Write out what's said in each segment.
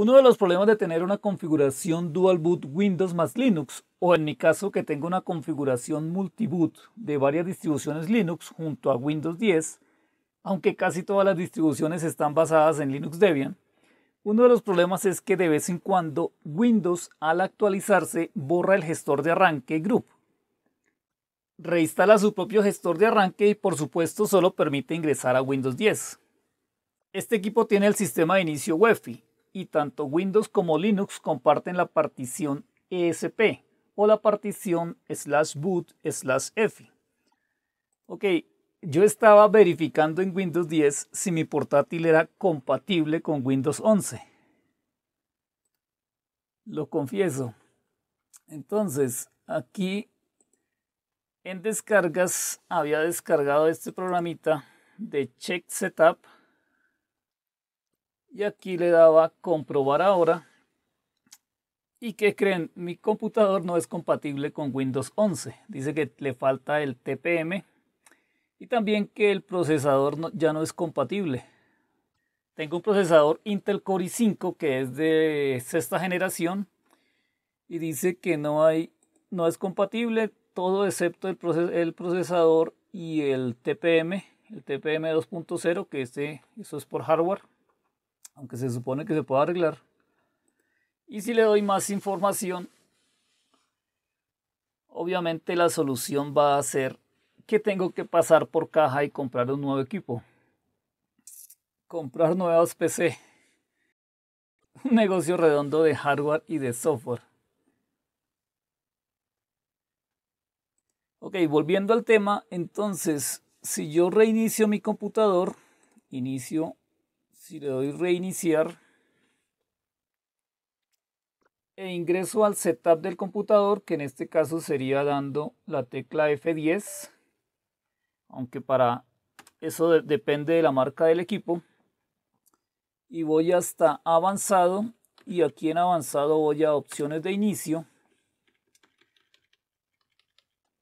Uno de los problemas de tener una configuración dual boot Windows más Linux, o en mi caso que tengo una configuración multiboot de varias distribuciones Linux junto a Windows 10, aunque casi todas las distribuciones están basadas en Linux Debian, uno de los problemas es que de vez en cuando Windows al actualizarse borra el gestor de arranque Group. Reinstala su propio gestor de arranque y por supuesto solo permite ingresar a Windows 10. Este equipo tiene el sistema de inicio UEFI, y tanto Windows como Linux comparten la partición ESP o la partición slash boot slash F. Ok, yo estaba verificando en Windows 10 si mi portátil era compatible con Windows 11. Lo confieso. Entonces, aquí en descargas había descargado este programita de check setup y aquí le daba comprobar ahora. ¿Y qué creen? Mi computador no es compatible con Windows 11. Dice que le falta el TPM y también que el procesador ya no es compatible. Tengo un procesador Intel Core i5 que es de sexta generación y dice que no hay no es compatible todo excepto el, procesador y el TPM, el TPM 2.0 que este, eso es por hardware aunque se supone que se puede arreglar. Y si le doy más información, obviamente la solución va a ser que tengo que pasar por caja y comprar un nuevo equipo. Comprar nuevos PC. Un negocio redondo de hardware y de software. Ok, volviendo al tema, entonces, si yo reinicio mi computador, inicio si le doy reiniciar e ingreso al setup del computador, que en este caso sería dando la tecla F10, aunque para eso depende de la marca del equipo. Y voy hasta avanzado y aquí en avanzado voy a opciones de inicio.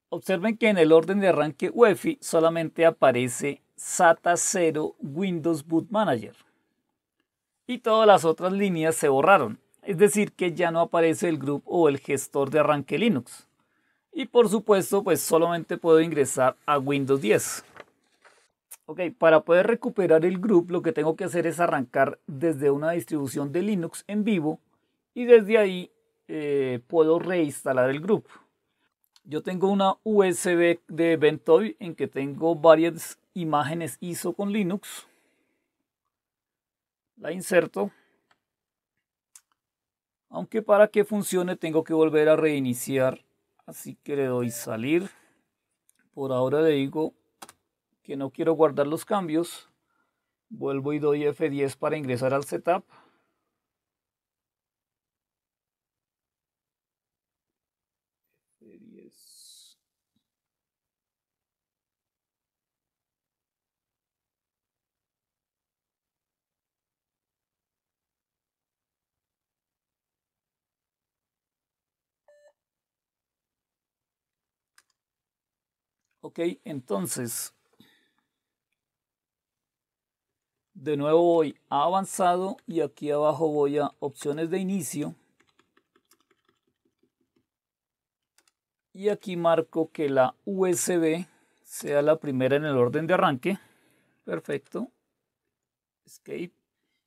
Observen que en el orden de arranque UEFI solamente aparece SATA 0 Windows Boot Manager y todas las otras líneas se borraron, es decir que ya no aparece el grupo o el gestor de arranque Linux. Y por supuesto, pues solamente puedo ingresar a Windows 10. Ok, para poder recuperar el grupo lo que tengo que hacer es arrancar desde una distribución de Linux en vivo y desde ahí eh, puedo reinstalar el grupo Yo tengo una USB de Ventoy en que tengo varias imágenes ISO con Linux la inserto. Aunque para que funcione tengo que volver a reiniciar. Así que le doy salir. Por ahora le digo que no quiero guardar los cambios. Vuelvo y doy F10 para ingresar al setup. Ok, entonces, de nuevo voy a avanzado y aquí abajo voy a opciones de inicio. Y aquí marco que la USB sea la primera en el orden de arranque. Perfecto. Escape.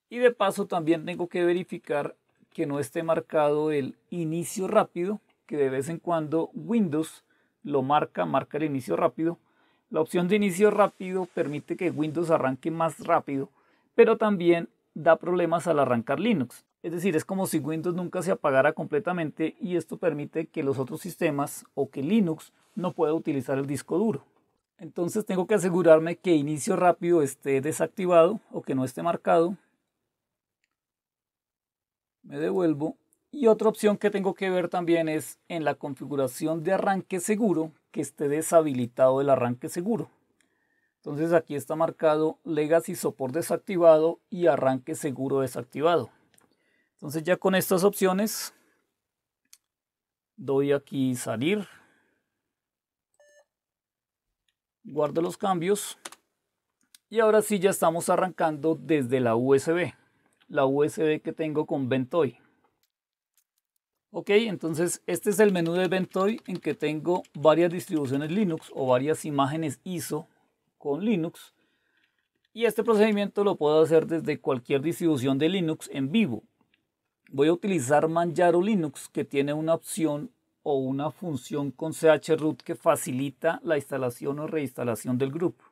Y de paso también tengo que verificar que no esté marcado el inicio rápido, que de vez en cuando Windows lo marca, marca el inicio rápido. La opción de inicio rápido permite que Windows arranque más rápido, pero también da problemas al arrancar Linux. Es decir, es como si Windows nunca se apagara completamente y esto permite que los otros sistemas o que Linux no pueda utilizar el disco duro. Entonces tengo que asegurarme que inicio rápido esté desactivado o que no esté marcado. Me devuelvo y otra opción que tengo que ver también es en la configuración de arranque seguro que esté deshabilitado el arranque seguro. Entonces aquí está marcado Legacy Support desactivado y arranque seguro desactivado. Entonces ya con estas opciones doy aquí salir. Guardo los cambios. Y ahora sí ya estamos arrancando desde la USB. La USB que tengo con Ventoy. Ok, entonces este es el menú de Ventoy en que tengo varias distribuciones Linux o varias imágenes ISO con Linux. Y este procedimiento lo puedo hacer desde cualquier distribución de Linux en vivo. Voy a utilizar Manjaro Linux que tiene una opción o una función con chroot que facilita la instalación o reinstalación del grupo.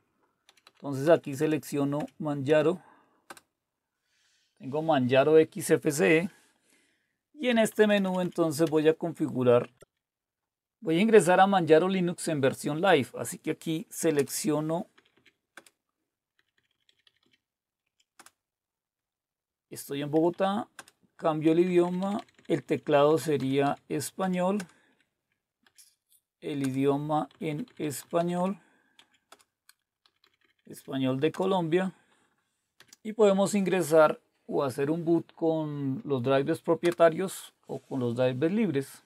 Entonces aquí selecciono Manjaro. Tengo Manjaro XFCE y en este menú entonces voy a configurar, voy a ingresar a Manjaro Linux en versión live. Así que aquí selecciono estoy en Bogotá, cambio el idioma, el teclado sería español, el idioma en español, español de Colombia, y podemos ingresar o hacer un boot con los drivers propietarios o con los drivers libres.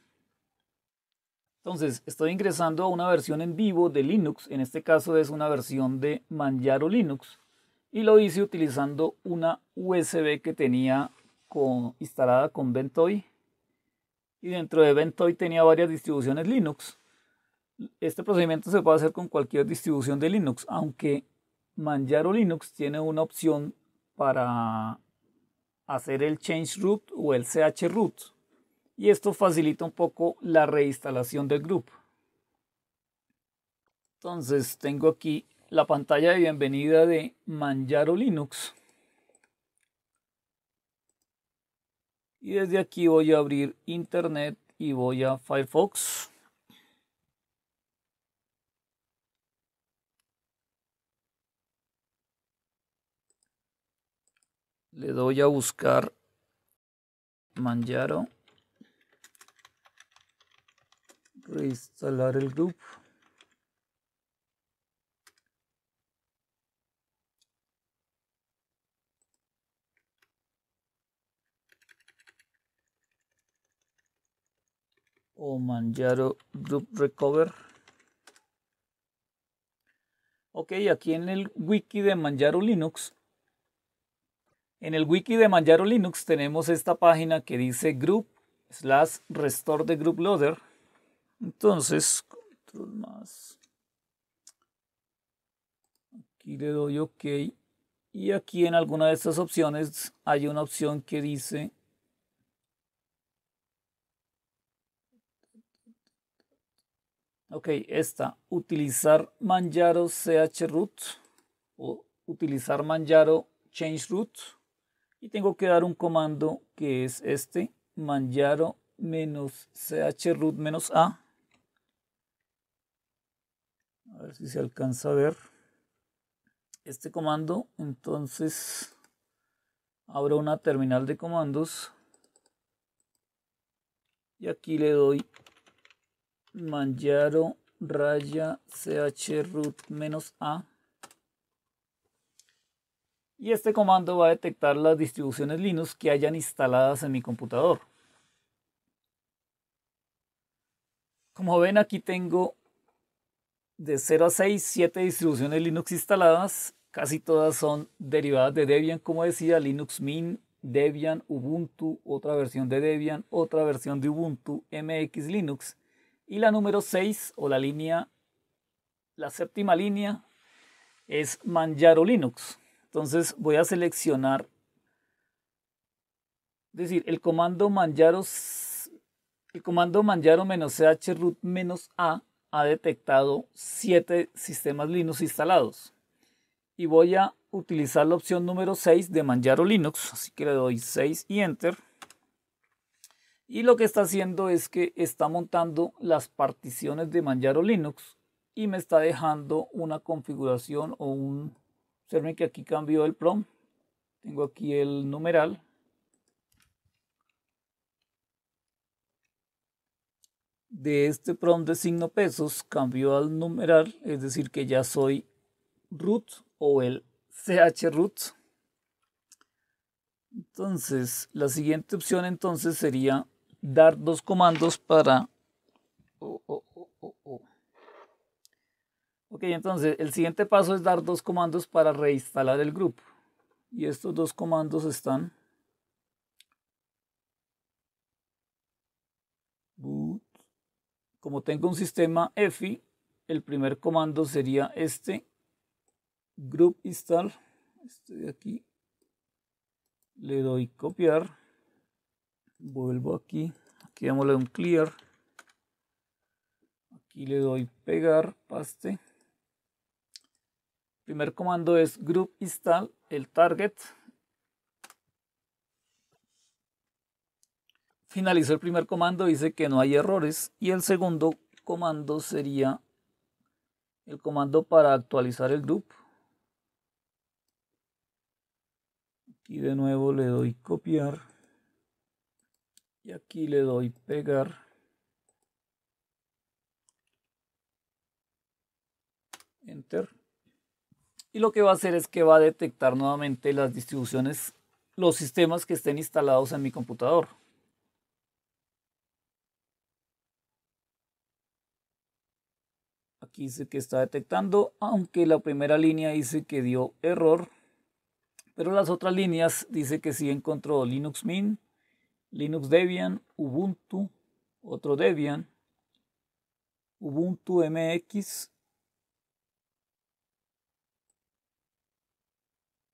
Entonces, estoy ingresando a una versión en vivo de Linux, en este caso es una versión de Manjaro Linux, y lo hice utilizando una USB que tenía instalada con Ventoy, y dentro de Ventoy tenía varias distribuciones Linux. Este procedimiento se puede hacer con cualquier distribución de Linux, aunque Manjaro Linux tiene una opción para hacer el change root o el ch root. Y esto facilita un poco la reinstalación del grupo. Entonces tengo aquí la pantalla de bienvenida de Manjaro Linux. Y desde aquí voy a abrir Internet y voy a Firefox. le doy a buscar Manjaro. Reinstalar el group. O Manjaro Group Recover. Ok, aquí en el wiki de Manjaro Linux en el wiki de Manjaro Linux tenemos esta página que dice group slash restore de group loader. Entonces, control más. Aquí le doy OK. Y aquí en alguna de estas opciones hay una opción que dice Ok, esta, utilizar Manjaro chroot o utilizar Manjaro change root y tengo que dar un comando que es este manjaro menos chroot menos a a ver si se alcanza a ver este comando entonces abro una terminal de comandos y aquí le doy manjaro raya chroot menos a y este comando va a detectar las distribuciones Linux que hayan instaladas en mi computador. Como ven aquí tengo de 0 a 6, 7 distribuciones Linux instaladas. Casi todas son derivadas de Debian, como decía, Linux Mint, Debian, Ubuntu, otra versión de Debian, otra versión de Ubuntu, MX Linux. Y la número 6 o la línea, la séptima línea, es Manjaro Linux. Entonces voy a seleccionar, es decir, el comando manjaro, el comando manjaro -ch root -a ha detectado 7 sistemas Linux instalados. Y voy a utilizar la opción número 6 de Manjaro Linux, así que le doy 6 y Enter. Y lo que está haciendo es que está montando las particiones de Manjaro Linux y me está dejando una configuración o un Observen que aquí cambió el PROM, Tengo aquí el numeral. De este prom de signo pesos cambió al numeral, es decir que ya soy root o el ch root. Entonces, la siguiente opción entonces sería dar dos comandos para... o, Ok, entonces el siguiente paso es dar dos comandos para reinstalar el grupo. Y estos dos comandos están boot. Como tengo un sistema EFI, el primer comando sería este group install, este de aquí. Le doy copiar. Vuelvo aquí. Aquí démosle un clear. Aquí le doy pegar, paste primer comando es group install el target. finalizo el primer comando, dice que no hay errores. Y el segundo comando sería el comando para actualizar el group Aquí de nuevo le doy copiar. Y aquí le doy pegar. Enter y lo que va a hacer es que va a detectar nuevamente las distribuciones, los sistemas que estén instalados en mi computador. Aquí dice que está detectando, aunque la primera línea dice que dio error, pero las otras líneas dice que sí encontró Linux Mint, Linux Debian, Ubuntu, otro Debian, Ubuntu MX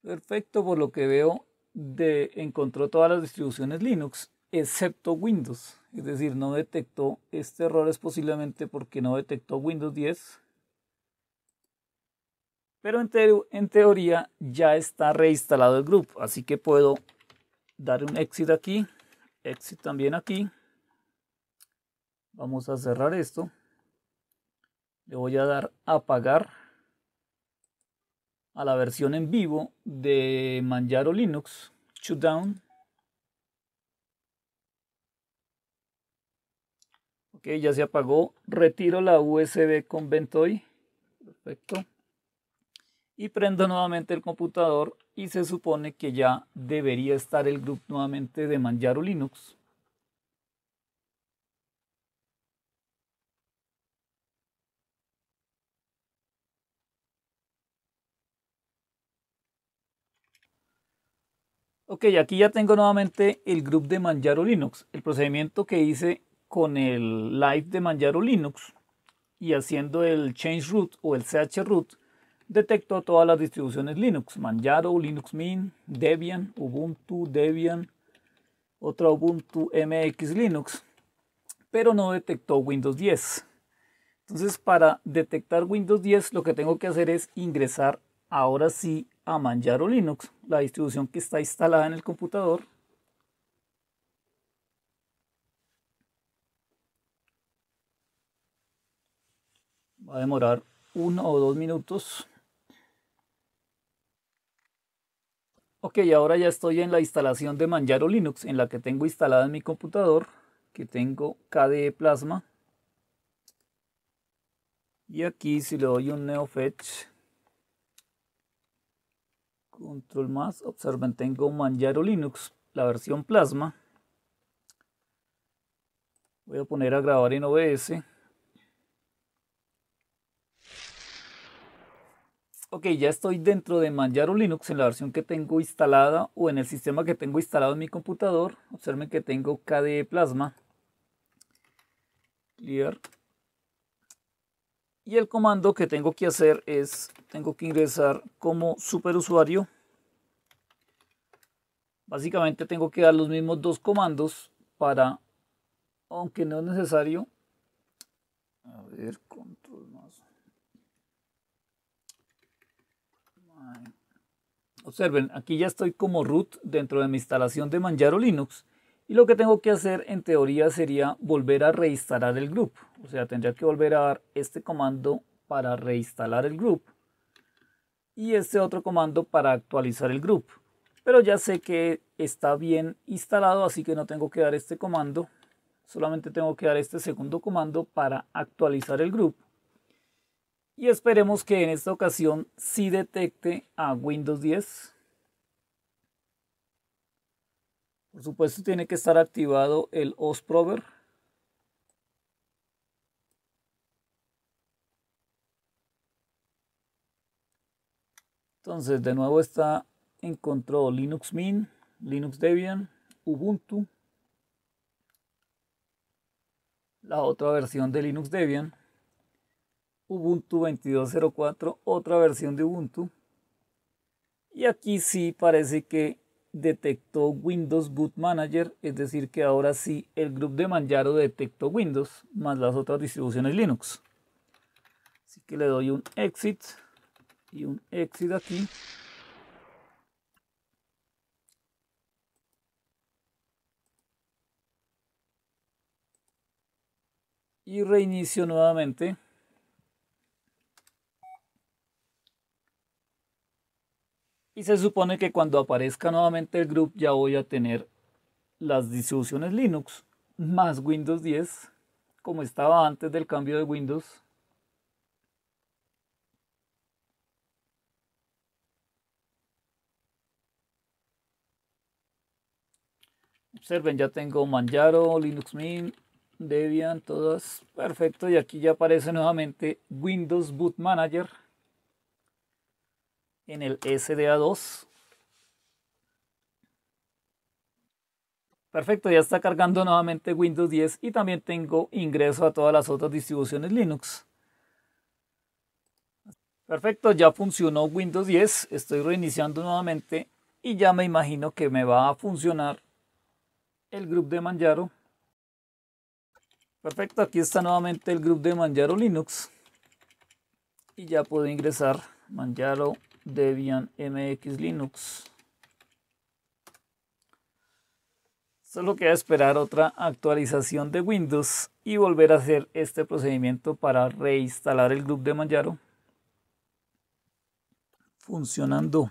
Perfecto, por lo que veo, de, encontró todas las distribuciones Linux, excepto Windows. Es decir, no detectó, este error es posiblemente porque no detectó Windows 10. Pero en, en teoría ya está reinstalado el grupo, así que puedo dar un exit aquí, exit también aquí. Vamos a cerrar esto. Le voy a dar apagar a la versión en vivo de Manjaro Linux, Shutdown. Ok, ya se apagó. Retiro la USB con Ventoy. Perfecto. Y prendo nuevamente el computador y se supone que ya debería estar el grupo nuevamente de Manjaro Linux. Ok, aquí ya tengo nuevamente el group de Manjaro Linux, el procedimiento que hice con el live de Manjaro Linux y haciendo el change root o el ch root detectó todas las distribuciones Linux, Manjaro, Linux Mint, Debian, Ubuntu, Debian, otra Ubuntu MX Linux, pero no detectó Windows 10. Entonces para detectar Windows 10 lo que tengo que hacer es ingresar ahora sí a Manjaro Linux, la distribución que está instalada en el computador. Va a demorar uno o dos minutos. Ok, ahora ya estoy en la instalación de Manjaro Linux, en la que tengo instalada en mi computador, que tengo KDE Plasma. Y aquí si le doy un NeoFetch, control más, observen, tengo Manjaro Linux, la versión plasma. Voy a poner a grabar en OBS. Ok, ya estoy dentro de Manjaro Linux en la versión que tengo instalada o en el sistema que tengo instalado en mi computador. Observen que tengo KDE Plasma. Clear. Y el comando que tengo que hacer es, tengo que ingresar como superusuario. Básicamente tengo que dar los mismos dos comandos para, aunque no es necesario, a ver, control más. Observen, aquí ya estoy como root dentro de mi instalación de Manjaro Linux y lo que tengo que hacer en teoría sería volver a reinstalar el grupo. O sea, tendría que volver a dar este comando para reinstalar el grupo. Y este otro comando para actualizar el grupo. Pero ya sé que está bien instalado, así que no tengo que dar este comando. Solamente tengo que dar este segundo comando para actualizar el grupo. Y esperemos que en esta ocasión sí detecte a Windows 10. Por supuesto tiene que estar activado el OSProver. Entonces de nuevo está encontró Linux Mint, Linux Debian, Ubuntu, la otra versión de Linux Debian, Ubuntu 22.04, otra versión de Ubuntu. Y aquí sí parece que detectó Windows Boot Manager, es decir, que ahora sí el grupo de Manjaro detectó Windows más las otras distribuciones Linux. Así que le doy un exit y un exit aquí. Y reinicio nuevamente. Y se supone que cuando aparezca nuevamente el group ya voy a tener las distribuciones Linux más Windows 10 como estaba antes del cambio de Windows. Observen, ya tengo Manjaro, Linux Mint, Debian, todas perfecto. Y aquí ya aparece nuevamente Windows Boot Manager en el SDA2. Perfecto, ya está cargando nuevamente Windows 10 y también tengo ingreso a todas las otras distribuciones Linux. Perfecto, ya funcionó Windows 10, estoy reiniciando nuevamente y ya me imagino que me va a funcionar el grupo de Manjaro. Perfecto, aquí está nuevamente el grupo de Manjaro Linux y ya puedo ingresar Manjaro Debian MX Linux. Solo queda esperar otra actualización de Windows y volver a hacer este procedimiento para reinstalar el Group de Manjaro funcionando.